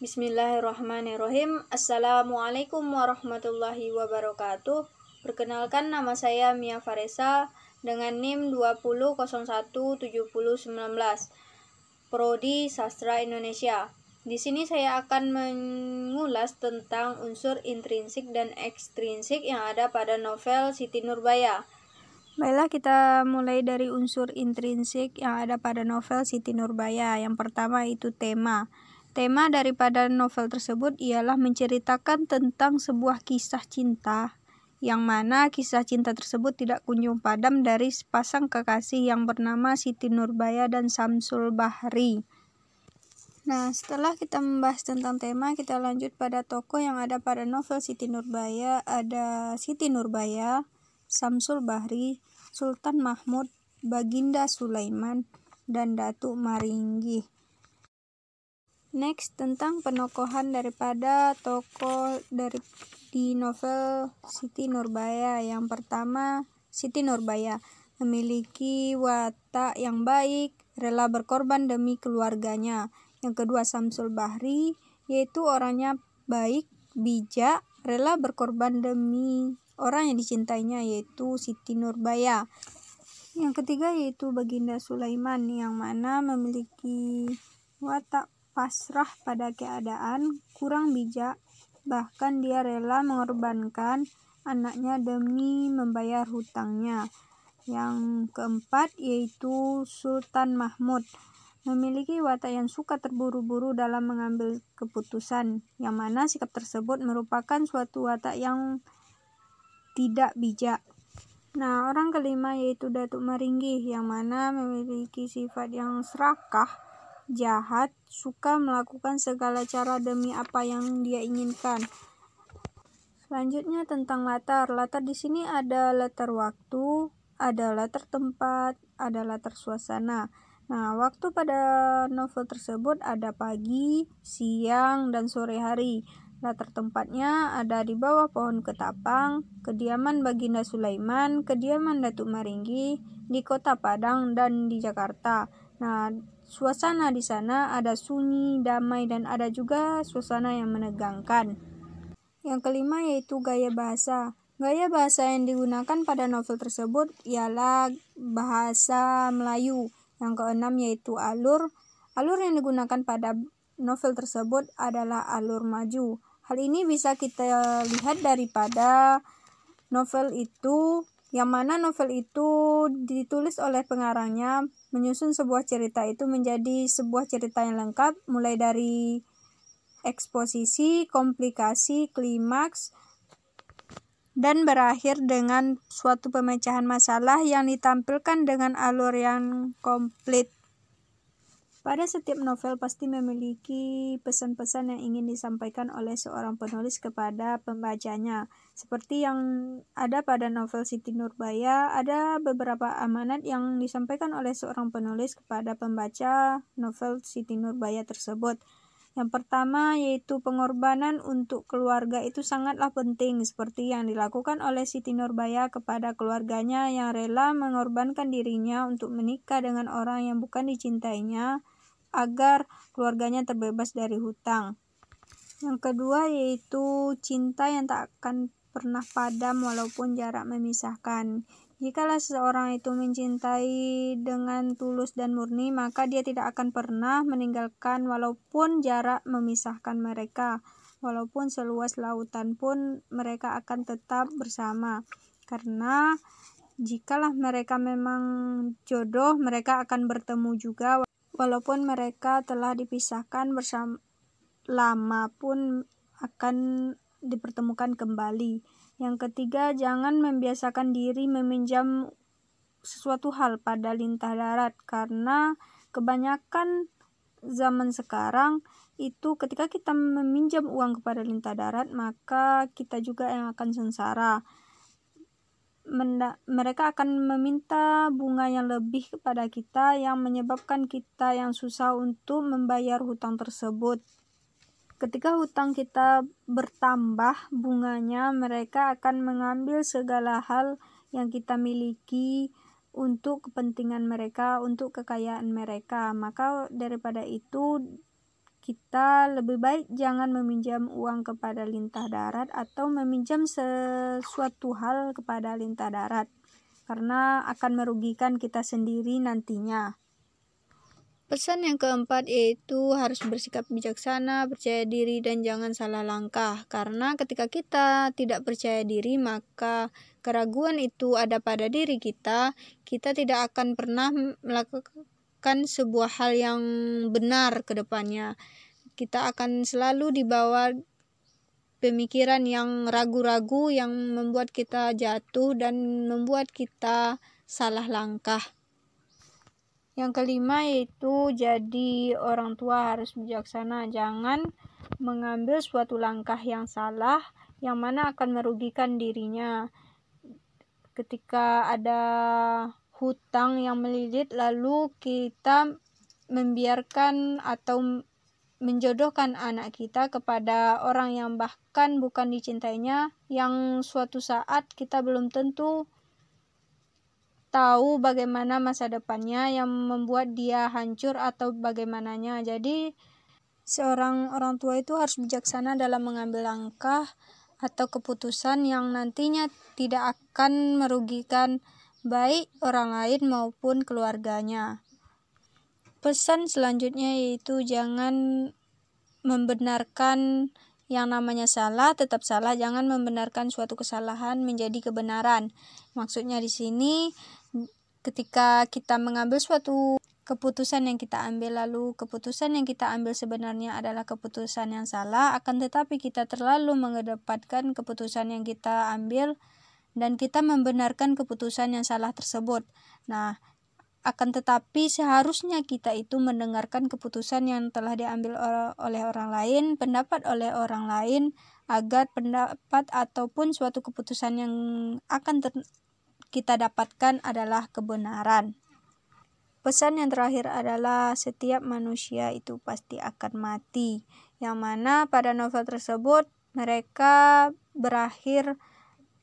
Bismillahirrahmanirrahim Assalamualaikum warahmatullahi wabarakatuh Perkenalkan nama saya Mia Faresa dengan NIM 2001-7019 Prodi Sastra Indonesia di sini saya akan mengulas tentang unsur intrinsik dan ekstrinsik yang ada pada novel Siti Nurbaya. Baiklah kita mulai dari unsur intrinsik yang ada pada novel Siti Nurbaya. Yang pertama itu tema. Tema daripada novel tersebut ialah menceritakan tentang sebuah kisah cinta yang mana kisah cinta tersebut tidak kunjung padam dari sepasang kekasih yang bernama Siti Nurbaya dan Samsul Bahri. Nah, setelah kita membahas tentang tema, kita lanjut pada tokoh yang ada pada novel Siti Nurbaya. Ada Siti Nurbaya, Samsul Bahri, Sultan Mahmud, Baginda Sulaiman, dan Datu Maringgi. Next, tentang penokohan daripada tokoh dari di novel Siti Nurbaya. Yang pertama, Siti Nurbaya memiliki watak yang baik, rela berkorban demi keluarganya. Yang kedua Samsul Bahri, yaitu orangnya baik, bijak, rela berkorban demi orang yang dicintainya yaitu Siti Nurbaya. Yang ketiga yaitu Baginda Sulaiman yang mana memiliki watak pasrah pada keadaan, kurang bijak, bahkan dia rela mengorbankan anaknya demi membayar hutangnya. Yang keempat yaitu Sultan Mahmud memiliki watak yang suka terburu-buru dalam mengambil keputusan, yang mana sikap tersebut merupakan suatu watak yang tidak bijak. Nah, orang kelima yaitu Datuk Maringgi yang mana memiliki sifat yang serakah, jahat, suka melakukan segala cara demi apa yang dia inginkan. Selanjutnya tentang latar. Latar di sini ada latar waktu, ada latar tempat, ada latar suasana. Nah, waktu pada novel tersebut ada pagi, siang, dan sore hari. Latar tempatnya ada di bawah pohon ketapang, kediaman Baginda Sulaiman, kediaman Datuk Maringgi, di kota Padang, dan di Jakarta. Nah, suasana di sana ada sunyi, damai, dan ada juga suasana yang menegangkan. Yang kelima yaitu gaya bahasa. Gaya bahasa yang digunakan pada novel tersebut ialah bahasa Melayu. Yang keenam yaitu alur. Alur yang digunakan pada novel tersebut adalah alur maju. Hal ini bisa kita lihat daripada novel itu yang mana novel itu ditulis oleh pengarangnya menyusun sebuah cerita itu menjadi sebuah cerita yang lengkap mulai dari eksposisi, komplikasi, klimaks, dan berakhir dengan suatu pemecahan masalah yang ditampilkan dengan alur yang komplit. Pada setiap novel pasti memiliki pesan-pesan yang ingin disampaikan oleh seorang penulis kepada pembacanya. Seperti yang ada pada novel Siti Nurbaya, ada beberapa amanat yang disampaikan oleh seorang penulis kepada pembaca novel Siti Nurbaya tersebut. Yang pertama yaitu pengorbanan untuk keluarga itu sangatlah penting seperti yang dilakukan oleh Siti Nurbaya kepada keluarganya yang rela mengorbankan dirinya untuk menikah dengan orang yang bukan dicintainya agar keluarganya terbebas dari hutang. Yang kedua yaitu cinta yang tak akan pernah padam walaupun jarak memisahkan. Jikalau seseorang itu mencintai dengan tulus dan murni, maka dia tidak akan pernah meninggalkan walaupun jarak memisahkan mereka. Walaupun seluas lautan pun mereka akan tetap bersama. Karena jikalah mereka memang jodoh, mereka akan bertemu juga walaupun mereka telah dipisahkan bersama lama pun akan dipertemukan kembali. Yang ketiga, jangan membiasakan diri meminjam sesuatu hal pada lintah darat karena kebanyakan zaman sekarang itu ketika kita meminjam uang kepada lintah darat maka kita juga yang akan sengsara mereka akan meminta bunga yang lebih kepada kita yang menyebabkan kita yang susah untuk membayar hutang tersebut. Ketika hutang kita bertambah bunganya, mereka akan mengambil segala hal yang kita miliki untuk kepentingan mereka, untuk kekayaan mereka. Maka daripada itu kita lebih baik jangan meminjam uang kepada lintah darat atau meminjam sesuatu hal kepada lintah darat karena akan merugikan kita sendiri nantinya. Pesan yang keempat yaitu harus bersikap bijaksana, percaya diri dan jangan salah langkah karena ketika kita tidak percaya diri maka keraguan itu ada pada diri kita, kita tidak akan pernah melakukan merupakan sebuah hal yang benar ke depannya. Kita akan selalu dibawa pemikiran yang ragu-ragu yang membuat kita jatuh dan membuat kita salah langkah. Yang kelima itu jadi orang tua harus bijaksana, jangan mengambil suatu langkah yang salah yang mana akan merugikan dirinya. Ketika ada hutang yang melilit lalu kita membiarkan atau menjodohkan anak kita kepada orang yang bahkan bukan dicintainya yang suatu saat kita belum tentu tahu bagaimana masa depannya yang membuat dia hancur atau bagaimananya jadi seorang orang tua itu harus bijaksana dalam mengambil langkah atau keputusan yang nantinya tidak akan merugikan baik orang lain maupun keluarganya. Pesan selanjutnya yaitu jangan membenarkan yang namanya salah tetap salah jangan membenarkan suatu kesalahan menjadi kebenaran maksudnya di sini ketika kita mengambil suatu keputusan yang kita ambil lalu keputusan yang kita ambil sebenarnya adalah keputusan yang salah akan tetapi kita terlalu mengedepankan keputusan yang kita ambil dan kita membenarkan keputusan yang salah tersebut. Nah, akan tetapi seharusnya kita itu mendengarkan keputusan yang telah diambil oleh orang lain, pendapat oleh orang lain, agar pendapat ataupun suatu keputusan yang akan kita dapatkan adalah kebenaran. Pesan yang terakhir adalah setiap manusia itu pasti akan mati, yang mana pada novel tersebut mereka berakhir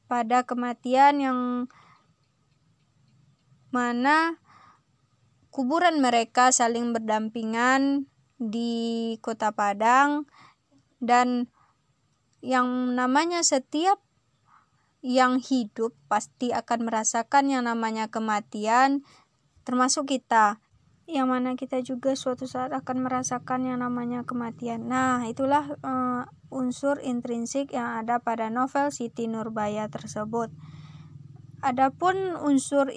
pada kematian yang mana kuburan mereka saling berdampingan di Kota Padang dan yang namanya setiap yang hidup pasti akan merasakan yang namanya kematian termasuk kita yang mana kita juga suatu saat akan merasakan yang namanya kematian. Nah, itulah uh, unsur intrinsik yang ada pada novel Siti Nurbaya tersebut. Adapun unsur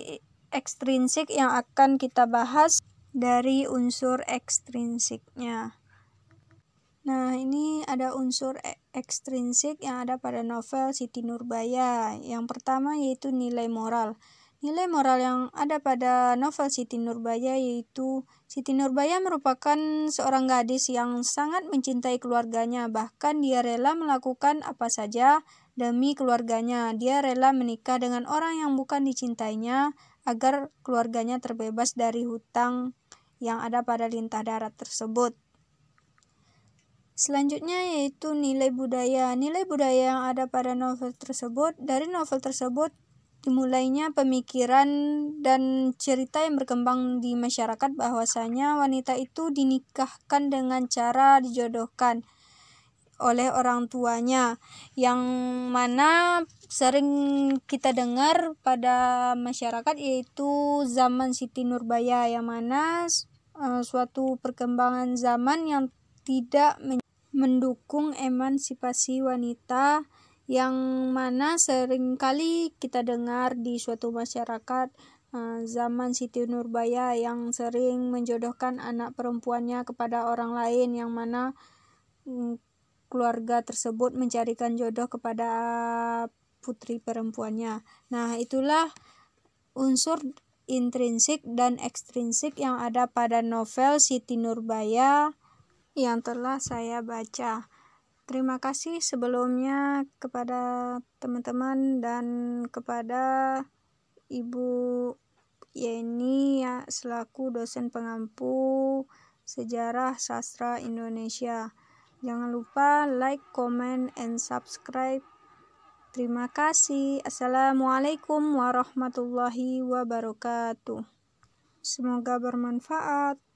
ekstrinsik yang akan kita bahas dari unsur ekstrinsiknya. Nah, ini ada unsur e, ekstrinsik yang ada pada novel Siti Nurbaya. Yang pertama yaitu nilai moral. Nilai moral yang ada pada novel Siti Nurbaya yaitu Siti Nurbaya merupakan seorang gadis yang sangat mencintai keluarganya, bahkan dia rela melakukan apa saja demi keluarganya. Dia rela menikah dengan orang yang bukan dicintainya agar keluarganya terbebas dari hutang yang ada pada lintah darat tersebut. Selanjutnya yaitu nilai budaya. Nilai budaya yang ada pada novel tersebut, dari novel tersebut dimulainya pemikiran dan cerita yang berkembang di masyarakat bahwasanya wanita itu dinikahkan dengan cara dijodohkan oleh orang tuanya yang mana sering kita dengar pada masyarakat yaitu zaman Siti Nurbaya yang mana eh, suatu perkembangan zaman yang tidak mendukung emansipasi wanita yang mana seringkali kita dengar di suatu masyarakat eh, zaman Siti Nurbaya yang sering menjodohkan anak perempuannya kepada orang lain yang mana mm, keluarga tersebut mencarikan jodoh kepada putri perempuannya. Nah, itulah unsur intrinsik dan ekstrinsik yang ada pada novel Siti Nurbaya yang telah saya baca. Terima kasih sebelumnya kepada teman-teman dan kepada Ibu Yeni ya, selaku dosen pengampu Sejarah Sastra Indonesia. Jangan lupa like, comment, and subscribe. Terima kasih. Assalamualaikum warahmatullahi wabarakatuh. Semoga bermanfaat.